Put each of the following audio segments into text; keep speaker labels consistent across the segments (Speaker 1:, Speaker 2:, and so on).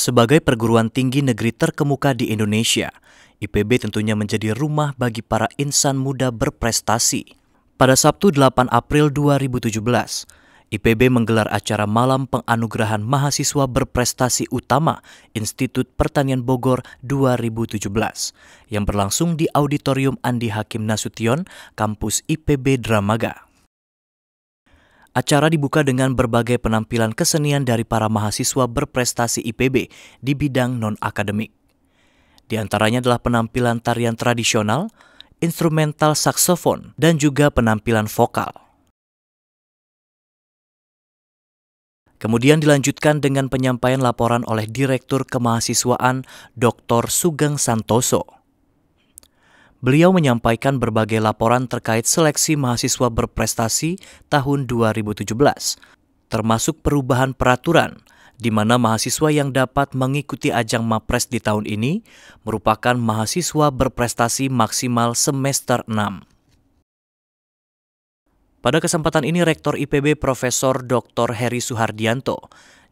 Speaker 1: Sebagai perguruan tinggi negeri terkemuka di Indonesia, IPB tentunya menjadi rumah bagi para insan muda berprestasi. Pada Sabtu 8 April 2017, IPB menggelar acara Malam Penganugerahan Mahasiswa Berprestasi Utama Institut Pertanian Bogor 2017 yang berlangsung di Auditorium Andi Hakim Nasution, Kampus IPB Dramaga. Acara dibuka dengan berbagai penampilan kesenian dari para mahasiswa berprestasi IPB di bidang non-akademik. Di antaranya adalah penampilan tarian tradisional, instrumental saksofon, dan juga penampilan vokal. Kemudian dilanjutkan dengan penyampaian laporan oleh Direktur Kemahasiswaan Dr. Sugeng Santoso. Beliau menyampaikan berbagai laporan terkait seleksi mahasiswa berprestasi tahun 2017, termasuk perubahan peraturan, di mana mahasiswa yang dapat mengikuti ajang MAPRES di tahun ini merupakan mahasiswa berprestasi maksimal semester 6. Pada kesempatan ini, Rektor IPB Profesor Dr. Heri Suhardianto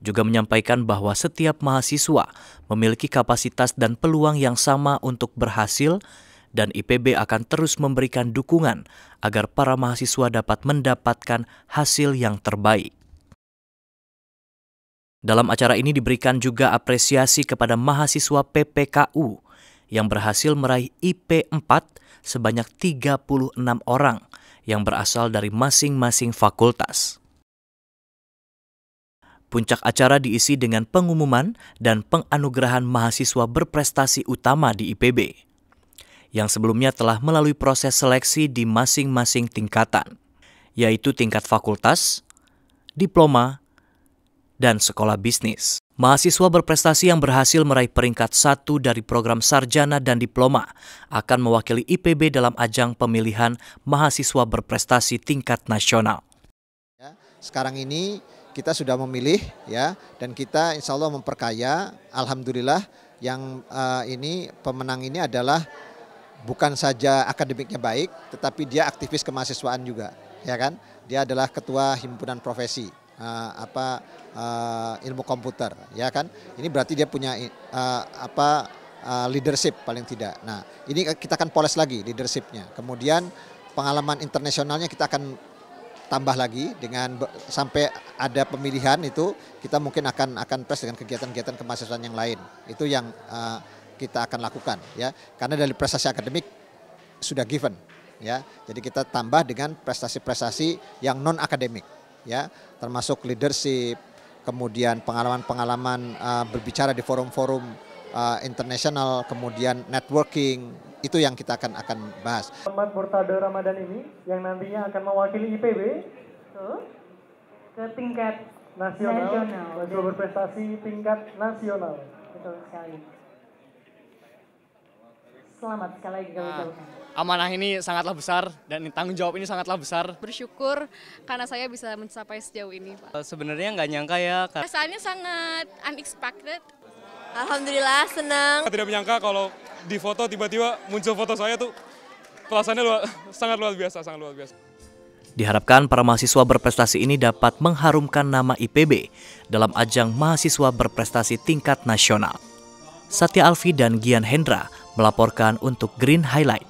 Speaker 1: juga menyampaikan bahwa setiap mahasiswa memiliki kapasitas dan peluang yang sama untuk berhasil dan IPB akan terus memberikan dukungan agar para mahasiswa dapat mendapatkan hasil yang terbaik. Dalam acara ini diberikan juga apresiasi kepada mahasiswa PPKU yang berhasil meraih IP 4 sebanyak 36 orang yang berasal dari masing-masing fakultas. Puncak acara diisi dengan pengumuman dan penganugerahan mahasiswa berprestasi utama di IPB yang sebelumnya telah melalui proses seleksi di masing-masing tingkatan, yaitu tingkat fakultas, diploma, dan sekolah bisnis. Mahasiswa berprestasi yang berhasil meraih peringkat satu dari program sarjana dan diploma akan mewakili IPB dalam ajang pemilihan mahasiswa berprestasi tingkat nasional.
Speaker 2: Ya, sekarang ini kita sudah memilih ya dan kita insya Allah memperkaya. Alhamdulillah yang uh, ini pemenang ini adalah bukan saja akademiknya baik, tetapi dia aktivis kemahasiswaan juga, ya kan? Dia adalah ketua himpunan profesi uh, apa uh, ilmu komputer, ya kan? Ini berarti dia punya uh, apa uh, leadership paling tidak. Nah, ini kita akan poles lagi leadershipnya. Kemudian pengalaman internasionalnya kita akan tambah lagi dengan sampai ada pemilihan itu kita mungkin akan akan press dengan kegiatan-kegiatan kemahasiswaan yang lain. Itu yang uh, kita akan lakukan ya karena dari prestasi akademik sudah given ya jadi kita tambah dengan prestasi-prestasi yang non akademik ya termasuk leadership kemudian pengalaman-pengalaman uh, berbicara di forum-forum uh, internasional kemudian networking itu yang kita akan akan bahas
Speaker 1: teman portaldo ramadan ini yang nantinya akan mewakili IPB eh, ke tingkat nasional, nasional. berprestasi tingkat nasional betul sekali Selamat sekali lagi nah, gitu. Amanah ini sangatlah besar dan tanggung jawab ini sangatlah besar. Bersyukur karena saya bisa mencapai sejauh ini. Pak. Eh, sebenarnya nggak nyangka ya. rasanya sangat unexpected. Alhamdulillah senang. Tidak menyangka kalau di foto tiba-tiba muncul foto saya tuh perasaannya luar, sangat luar biasa, sangat luar biasa. Diharapkan para mahasiswa berprestasi ini dapat mengharumkan nama IPB dalam ajang mahasiswa berprestasi tingkat nasional. Satya Alfi dan Gian Hendra melaporkan untuk Green Highlight.